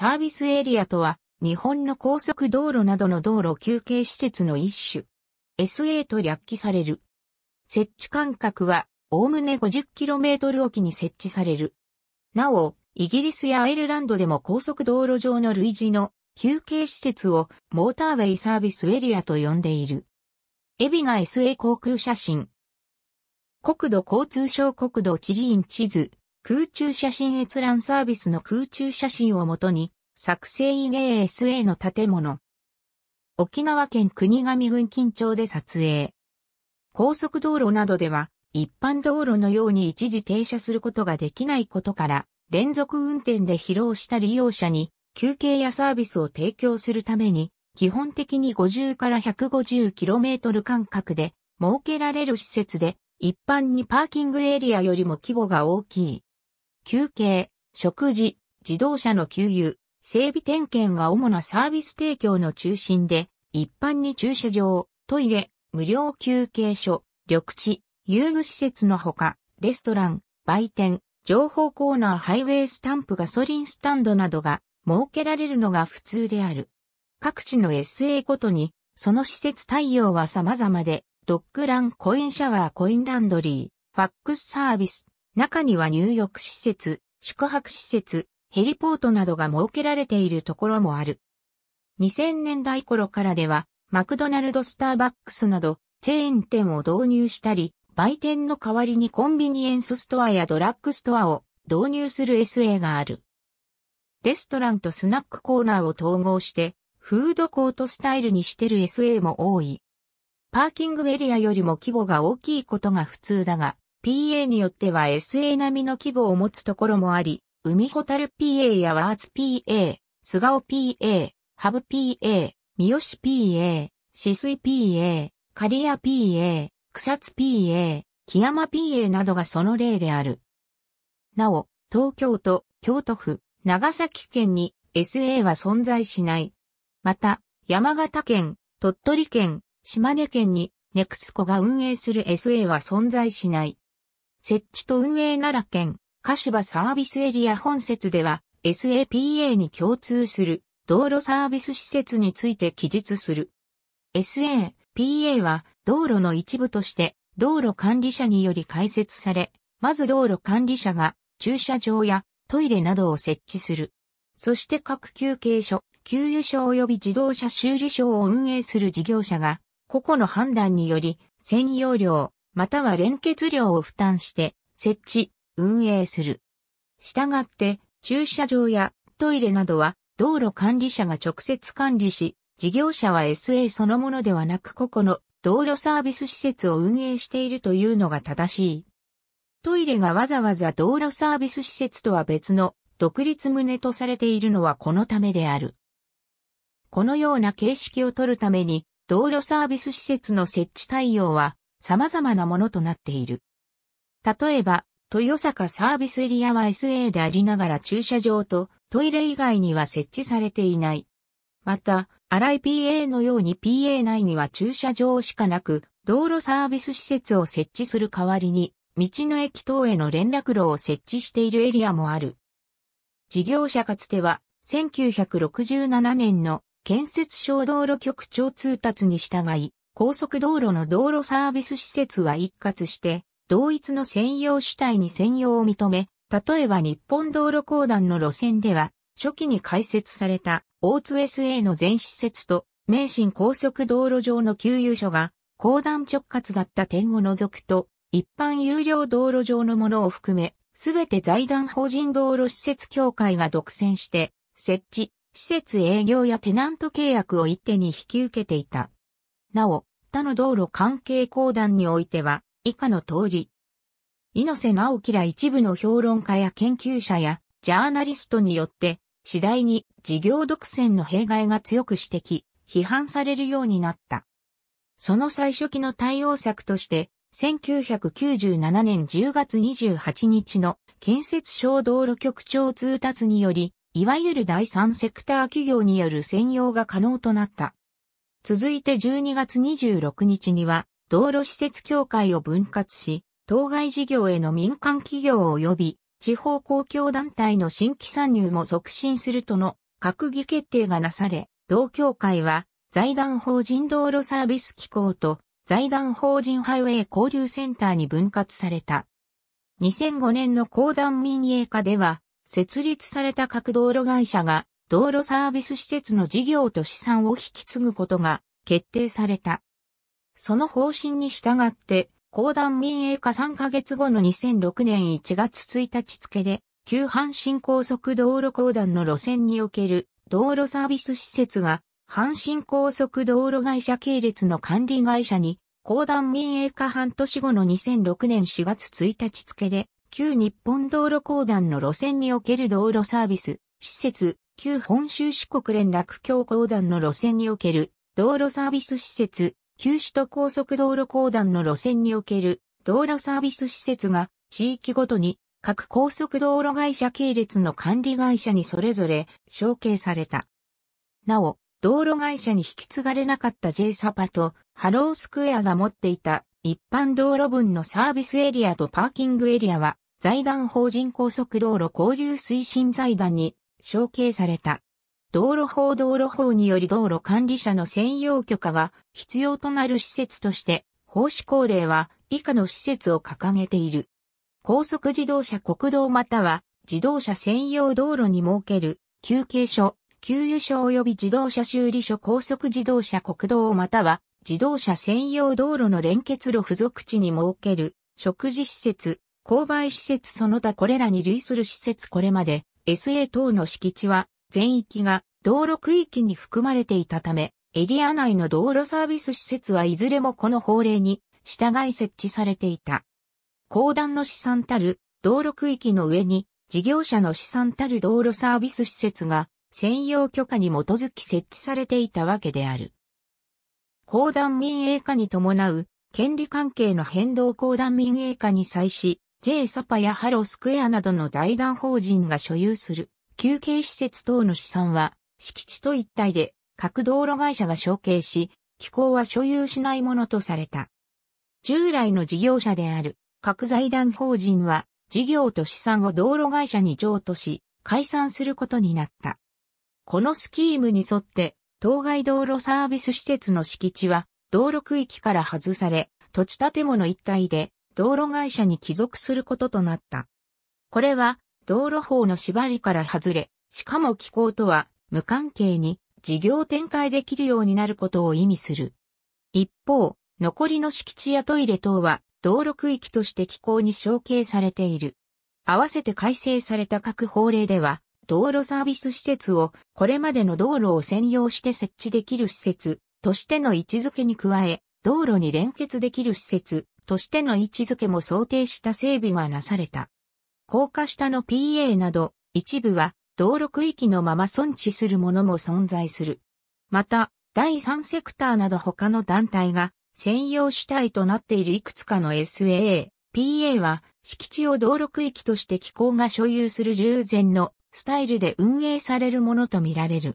サービスエリアとは、日本の高速道路などの道路休憩施設の一種。SA と略記される。設置間隔は、おおむね 50km おきに設置される。なお、イギリスやアイルランドでも高速道路上の類似の休憩施設をモーターウェイサービスエリアと呼んでいる。エビが SA 航空写真。国土交通省国土地理院地図、空中写真閲覧サービスの空中写真をもとに、作成 EASA の建物。沖縄県国頭郡近町で撮影。高速道路などでは、一般道路のように一時停車することができないことから、連続運転で疲労した利用者に、休憩やサービスを提供するために、基本的に50から 150km 間隔で設けられる施設で、一般にパーキングエリアよりも規模が大きい。休憩、食事、自動車の給油、整備点検が主なサービス提供の中心で、一般に駐車場、トイレ、無料休憩所、緑地、遊具施設のほか、レストラン、売店、情報コーナーハイウェイスタンプガソリンスタンドなどが設けられるのが普通である。各地の SA ごとに、その施設対応は様々で、ドッグランコインシャワーコインランドリー、ファックスサービス、中には入浴施設、宿泊施設、ヘリポートなどが設けられているところもある。2000年代頃からでは、マクドナルドスターバックスなど、チェーン店を導入したり、売店の代わりにコンビニエンスストアやドラッグストアを導入する SA がある。レストランとスナックコーナーを統合して、フードコートスタイルにしてる SA も多い。パーキングエリアよりも規模が大きいことが普通だが、PA によっては SA 並みの規模を持つところもあり、海ホタル PA やワーツ PA、菅尾 PA、ハブ PA、三好 PA、止水 PA、刈谷 PA、草津 PA、木山 PA などがその例である。なお、東京都、京都府、長崎県に SA は存在しない。また、山形県、鳥取県、島根県にネクスコが運営する SA は存在しない。設置と運営奈良県、柏サービスエリア本節では、SAPA に共通する道路サービス施設について記述する。SAPA は道路の一部として道路管理者により開設され、まず道路管理者が駐車場やトイレなどを設置する。そして各休憩所、給油所及び自動車修理所を運営する事業者が、個々の判断により、専用料、または連結料を負担して設置、運営する。したがって、駐車場やトイレなどは道路管理者が直接管理し、事業者は SA そのものではなく個々の道路サービス施設を運営しているというのが正しい。トイレがわざわざ道路サービス施設とは別の独立棟とされているのはこのためである。このような形式を取るために道路サービス施設の設置対応は様々なものとなっている。例えば、豊坂サービスエリアは SA でありながら駐車場とトイレ以外には設置されていない。また、荒い PA のように PA 内には駐車場しかなく、道路サービス施設を設置する代わりに、道の駅等への連絡路を設置しているエリアもある。事業者かつては、1967年の建設省道路局長通達に従い、高速道路の道路サービス施設は一括して、同一の専用主体に専用を認め、例えば日本道路公団の路線では、初期に開設された大津 SA の全施設と、名神高速道路上の給油所が、公団直轄だった点を除くと、一般有料道路上のものを含め、すべて財団法人道路施設協会が独占して、設置、施設営業やテナント契約を一手に引き受けていた。なお、他の道路関係公団においては、以下の通り。猪瀬直樹ら一部の評論家や研究者やジャーナリストによって、次第に事業独占の弊害が強く指摘、批判されるようになった。その最初期の対応策として、1997年10月28日の建設省道路局長通達により、いわゆる第三セクター企業による専用が可能となった。続いて12月26日には、道路施設協会を分割し、当該事業への民間企業及び地方公共団体の新規参入も促進するとの閣議決定がなされ、同協会は財団法人道路サービス機構と財団法人ハイウェイ交流センターに分割された。2005年の公団民営化では、設立された各道路会社が道路サービス施設の事業と資産を引き継ぐことが決定された。その方針に従って、公団民営化3ヶ月後の2006年1月1日付で、旧阪神高速道路公団の路線における道路サービス施設が、阪神高速道路会社系列の管理会社に、公団民営化半年後の2006年4月1日付で、旧日本道路公団の路線における道路サービス、施設、旧本州四国連絡協公団の路線における道路サービス施設、旧首都高速道路公団の路線における道路サービス施設が地域ごとに各高速道路会社系列の管理会社にそれぞれ承継された。なお、道路会社に引き継がれなかった J サパとハロースクエアが持っていた一般道路分のサービスエリアとパーキングエリアは財団法人高速道路交流推進財団に承継された。道路法道路法により道路管理者の専用許可が必要となる施設として、法施行令は以下の施設を掲げている。高速自動車国道または自動車専用道路に設ける休憩所、給油所及び自動車修理所高速自動車国道または自動車専用道路の連結路付属地に設ける食事施設、購買施設その他これらに類する施設これまで SA 等の敷地は全域が道路区域に含まれていたため、エリア内の道路サービス施設はいずれもこの法令に従い設置されていた。公団の資産たる道路区域の上に事業者の資産たる道路サービス施設が専用許可に基づき設置されていたわけである。公団民営化に伴う権利関係の変動公団民営化に際し、J サパやハロスクエアなどの財団法人が所有する休憩施設等の資産は敷地と一体で各道路会社が承継し、機構は所有しないものとされた。従来の事業者である各財団法人は事業と資産を道路会社に譲渡し解散することになった。このスキームに沿って当該道路サービス施設の敷地は道路区域から外され土地建物一体で道路会社に帰属することとなった。これは、道路法の縛りから外れ、しかも機構とは無関係に事業展開できるようになることを意味する。一方、残りの敷地やトイレ等は道路区域として機構に承継されている。合わせて改正された各法令では、道路サービス施設をこれまでの道路を専用して設置できる施設としての位置づけに加え、道路に連結できる施設としての位置づけも想定した整備がなされた。高架下の PA など、一部は道路区域のまま存置するものも存在する。また、第三セクターなど他の団体が専用主体となっているいくつかの SAA、PA は敷地を道路区域として機構が所有する従前のスタイルで運営されるものとみられる。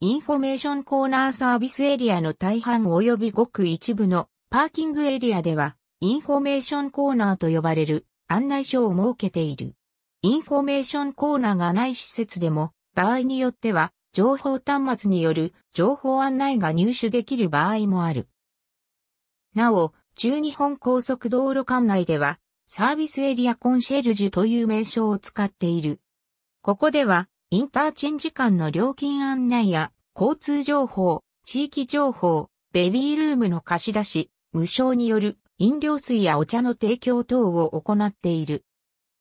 インフォメーションコーナーサービスエリアの大半及びごく一部のパーキングエリアではインフォメーションコーナーと呼ばれる案内所を設けている。インフォメーションコーナーがない施設でも、場合によっては、情報端末による情報案内が入手できる場合もある。なお、中日本高速道路管内では、サービスエリアコンシェルジュという名称を使っている。ここでは、インターチェンジ間の料金案内や、交通情報、地域情報、ベビールームの貸し出し、無償による飲料水やお茶の提供等を行っている。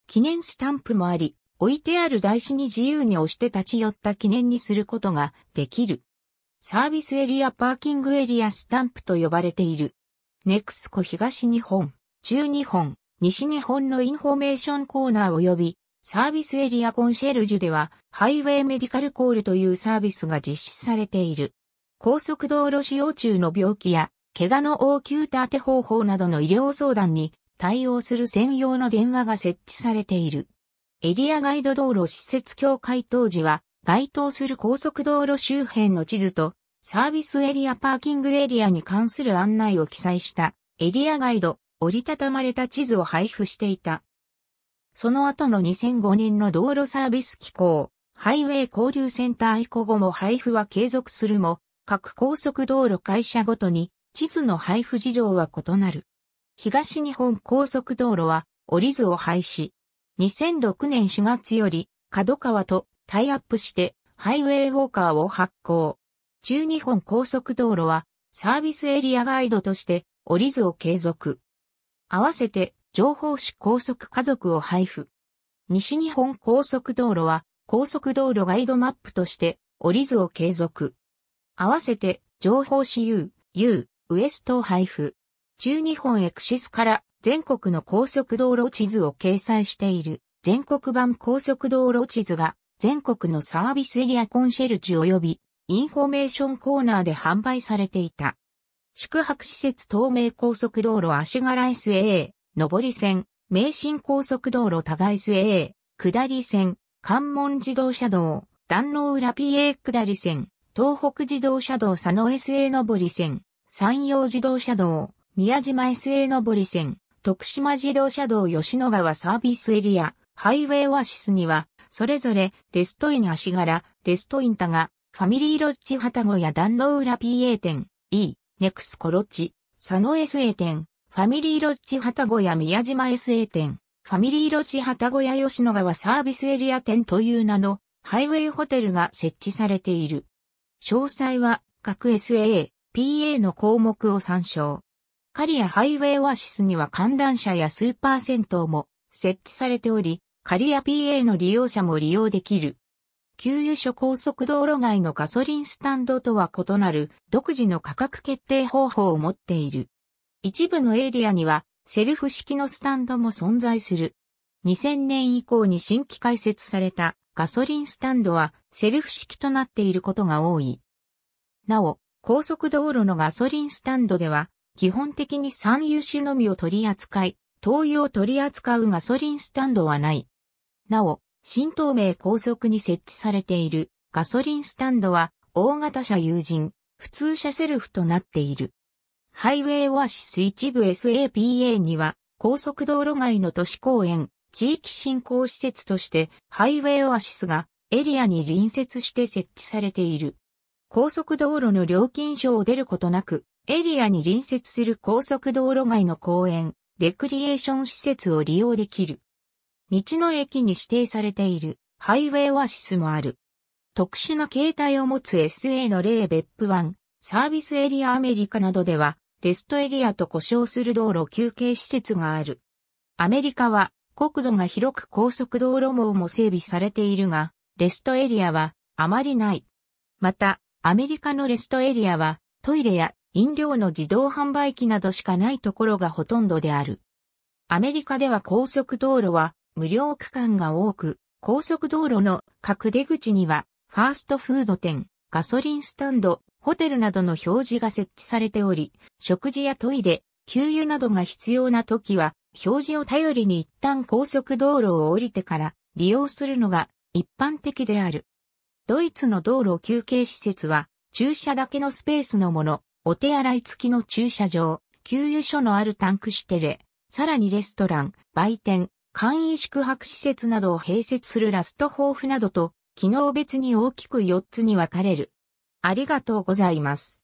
記念スタンプもあり、置いてある台紙に自由に押して立ち寄った記念にすることができる。サービスエリアパーキングエリアスタンプと呼ばれている。ネクスコ東日本、中日本、西日本のインフォメーションコーナー及びサービスエリアコンシェルジュではハイウェイメディカルコールというサービスが実施されている。高速道路使用中の病気や怪我の応急手当方法などの医療相談に対応する専用の電話が設置されている。エリアガイド道路施設協会当時は、該当する高速道路周辺の地図と、サービスエリアパーキングエリアに関する案内を記載したエリアガイド、折りたたまれた地図を配布していた。その後の2005年の道路サービス機構、ハイウェイ交流センター以降後も配布は継続するも、各高速道路会社ごとに地図の配布事情は異なる。東日本高速道路は折り図を廃止。2006年4月より角川とタイアップしてハイウェイウォーカーを発行。中日本高速道路はサービスエリアガイドとして折り図を継続。合わせて情報誌高速家族を配布。西日本高速道路は高速道路ガイドマップとして折り図を継続。合わせて情報誌 U、U、ウエストを配布。中日本エクシスから全国の高速道路地図を掲載している全国版高速道路地図が全国のサービスエリアコンシェルジュ及びインフォメーションコーナーで販売されていた。宿泊施設東名高速道路足柄 SA、上り線、名神高速道路互い SA、下り線、関門自動車道、壇の浦 PA 下り線、東北自動車道佐野 SA 上り線、山陽自動車道、宮島 SA 上り線、徳島自動車道吉野川サービスエリア、ハイウェイオアシスには、それぞれ、レストイン足柄、レストインタガ、ファミリーロッジ旗子や壇の浦 PA 店、E、ネクスコロッジ、佐野 SA 店、ファミリーロッジ旗子や宮島 SA 店、ファミリーロッジ旗子や吉野川サービスエリア店という名の、ハイウェイホテルが設置されている。詳細は、各 SA、PA の項目を参照。カリアハイウェイオアシスには観覧車やスーパー銭湯も設置されており、カリア PA の利用者も利用できる。給油所高速道路外のガソリンスタンドとは異なる独自の価格決定方法を持っている。一部のエリアにはセルフ式のスタンドも存在する。2000年以降に新規開設されたガソリンスタンドはセルフ式となっていることが多い。なお、高速道路のガソリンスタンドでは、基本的に産油種のみを取り扱い、灯油を取り扱うガソリンスタンドはない。なお、新東名高速に設置されているガソリンスタンドは、大型車友人、普通車セルフとなっている。ハイウェイオアシス一部 SAPA には、高速道路外の都市公園、地域振興施設として、ハイウェイオアシスがエリアに隣接して設置されている。高速道路の料金所を出ることなく、エリアに隣接する高速道路外の公園、レクリエーション施設を利用できる。道の駅に指定されているハイウェイオアシスもある。特殊な形態を持つ SA の例別府湾、サービスエリアアメリカなどでは、レストエリアと呼称する道路休憩施設がある。アメリカは国土が広く高速道路網も整備されているが、レストエリアはあまりない。また、アメリカのレストエリアはトイレや飲料の自動販売機などしかないところがほとんどである。アメリカでは高速道路は無料区間が多く、高速道路の各出口にはファーストフード店、ガソリンスタンド、ホテルなどの表示が設置されており、食事やトイレ、給油などが必要な時は、表示を頼りに一旦高速道路を降りてから利用するのが一般的である。ドイツの道路休憩施設は、駐車だけのスペースのもの、お手洗い付きの駐車場、給油所のあるタンクシテレ、さらにレストラン、売店、簡易宿泊施設などを併設するラスト豊富などと、機能別に大きく4つに分かれる。ありがとうございます。